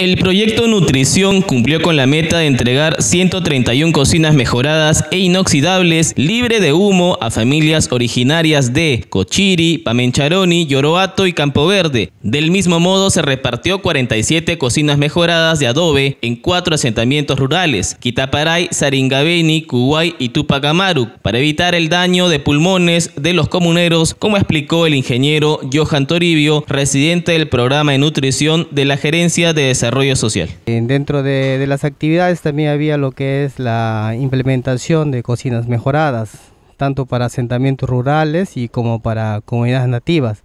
El proyecto Nutrición cumplió con la meta de entregar 131 cocinas mejoradas e inoxidables, libre de humo, a familias originarias de Cochiri, Pamencharoni, Lloroato y Campo Verde. Del mismo modo, se repartió 47 cocinas mejoradas de adobe en cuatro asentamientos rurales, Quitaparay, Saringabeni, Kuwait y Tupagamaru, para evitar el daño de pulmones de los comuneros, como explicó el ingeniero Johan Toribio, residente del programa de nutrición de la Gerencia de Desarrollo social. Dentro de, las actividades también había lo que es la implementación de cocinas mejoradas, tanto para asentamientos rurales y como para comunidades nativas.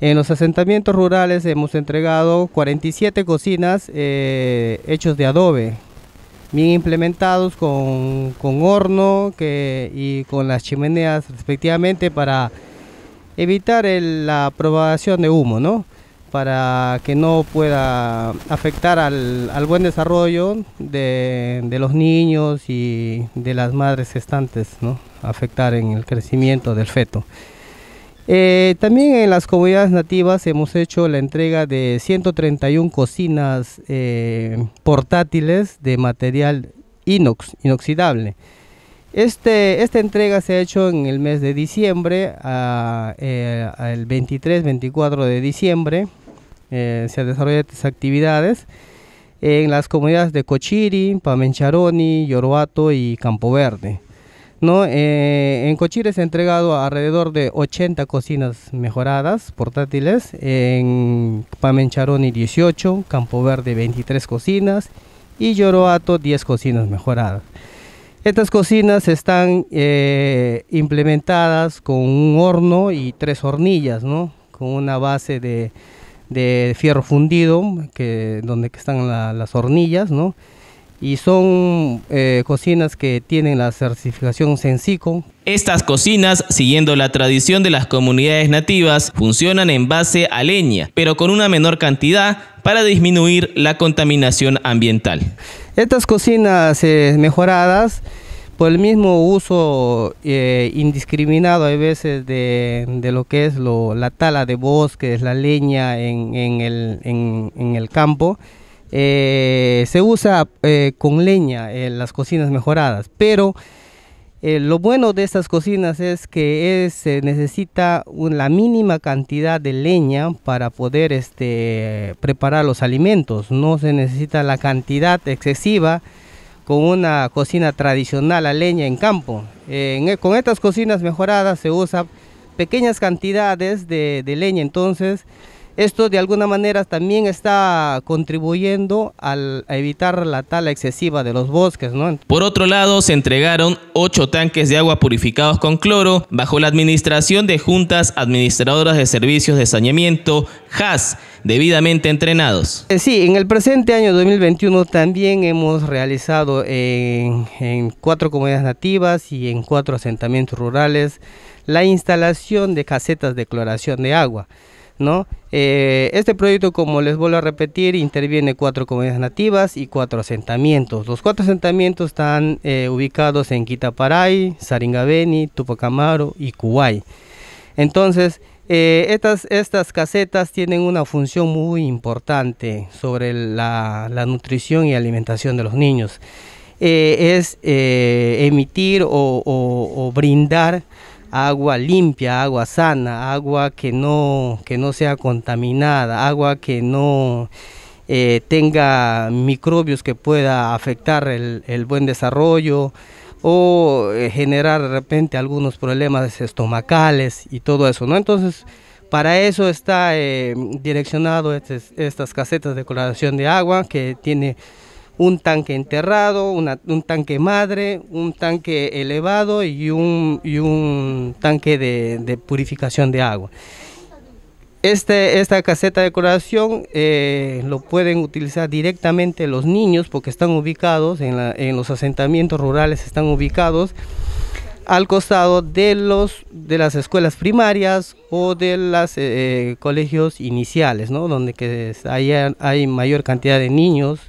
En los asentamientos rurales hemos entregado 47 cocinas eh, hechos de adobe, bien implementados con, horno y con las chimeneas respectivamente para evitar la propagación de humo, ¿no? para que no pueda afectar al, buen desarrollo de, los niños y de las madres gestantes, afectar en el crecimiento del feto. Eh, también en las comunidades nativas hemos hecho la entrega de 131 cocinas eh, portátiles de material inox, inoxidable. Este, esta entrega se ha hecho en el mes de diciembre, el eh, 23-24 de diciembre, eh, se desarrollan estas actividades en las comunidades de Cochiri, Pamencharoni, Yoruato y Campo Verde. ¿no? Eh, en Cochiri se ha entregado alrededor de 80 cocinas mejoradas portátiles, en Pamencharoni 18, Campo Verde 23 cocinas y Yoroato 10 cocinas mejoradas. Estas cocinas están eh, implementadas con un horno y tres hornillas, ¿no? con una base de de fierro fundido, que, donde están las hornillas, ¿no? y son eh, cocinas que tienen la certificación Sensico. Estas cocinas, siguiendo la tradición de las comunidades nativas, funcionan en base a leña, pero con una menor cantidad para disminuir la contaminación ambiental. Estas cocinas eh, mejoradas por el mismo uso eh, indiscriminado hay veces de, lo que es la tala de bosques, la leña en, el, campo, eh, se usa eh, con leña en las cocinas mejoradas, pero lo bueno de estas cocinas es que se necesita la mínima cantidad de leña para poder este, preparar los alimentos, no se necesita la cantidad excesiva con una cocina tradicional a leña en campo. E, con estas cocinas mejoradas se usa pequeñas cantidades de leña, entonces esto de alguna manera también está contribuyendo a evitar la tala excesiva de los bosques. Por otro lado, se entregaron ocho tanques de agua purificados con cloro bajo la administración de juntas administradoras de servicios de saneamiento, JAS, debidamente entrenados. Eh, sí, en el presente año 2021 también hemos realizado en, en, cuatro comunidades nativas y en cuatro asentamientos rurales la instalación de casetas de cloración de agua. Eh, este proyecto, como les vuelvo a repetir, interviene cuatro comunidades nativas y cuatro asentamientos. Los cuatro asentamientos están eh, ubicados en Quitaparay, Saringabeni, Tupacamaro y Kuwait. Entonces, eh, estas, casetas tienen una función muy importante sobre la, nutrición y alimentación de los niños. es emitir o, o brindar agua limpia, agua sana, agua que no, que no sea contaminada, agua que no eh, tenga microbios que pueda afectar el, buen desarrollo o eh, generar de repente algunos problemas estomacales y todo eso, ¿no? Entonces, para eso está eh, direccionado este, estas casetas de coloración de agua que tiene un tanque enterrado, un tanque madre, un tanque elevado y un, un tanque de, purificación de agua. Este, esta caseta de decoración eh, lo pueden utilizar directamente los niños porque están ubicados en, los asentamientos rurales, están ubicados al costado de, los, de las escuelas primarias o de los eh, colegios iniciales, ¿no? donde que hay, hay mayor cantidad de niños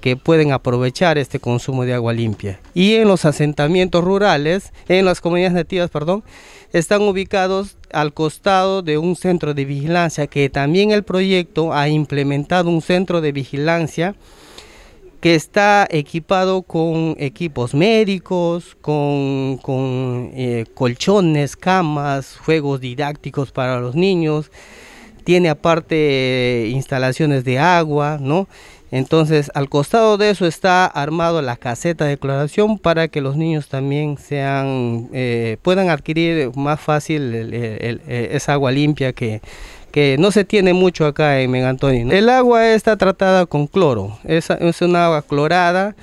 que pueden aprovechar este consumo de agua limpia. Y en los asentamientos rurales, en las comunidades nativas, perdón, están ubicados al costado de un centro de vigilancia que también el proyecto ha implementado un centro de vigilancia que está equipado con equipos médicos, con, eh, colchones, camas, juegos didácticos para los niños, tiene aparte eh, instalaciones de agua, ¿no? Entonces, al costado de eso está armado la caseta de cloración para que los niños también sean eh, puedan adquirir más fácil eh, esa agua limpia que, no se tiene mucho acá en Megantonio. El agua está tratada con cloro, es, es una agua clorada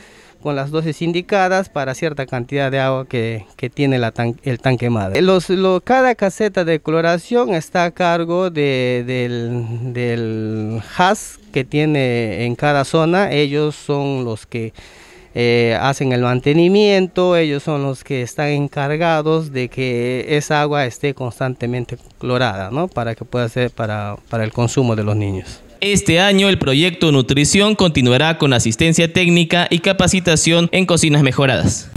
con las dosis indicadas para cierta cantidad de agua que, tiene la el tanque madre. Eh, los, lo, cada caseta de cloración está a cargo del, del HAS que tiene en cada zona. Ellos son los que eh, hacen el mantenimiento, ellos son los que están encargados de que esa agua esté constantemente clorada, ¿no? Para que pueda ser para el consumo de los niños. Este año el proyecto Nutrición continuará con asistencia técnica y capacitación en cocinas mejoradas.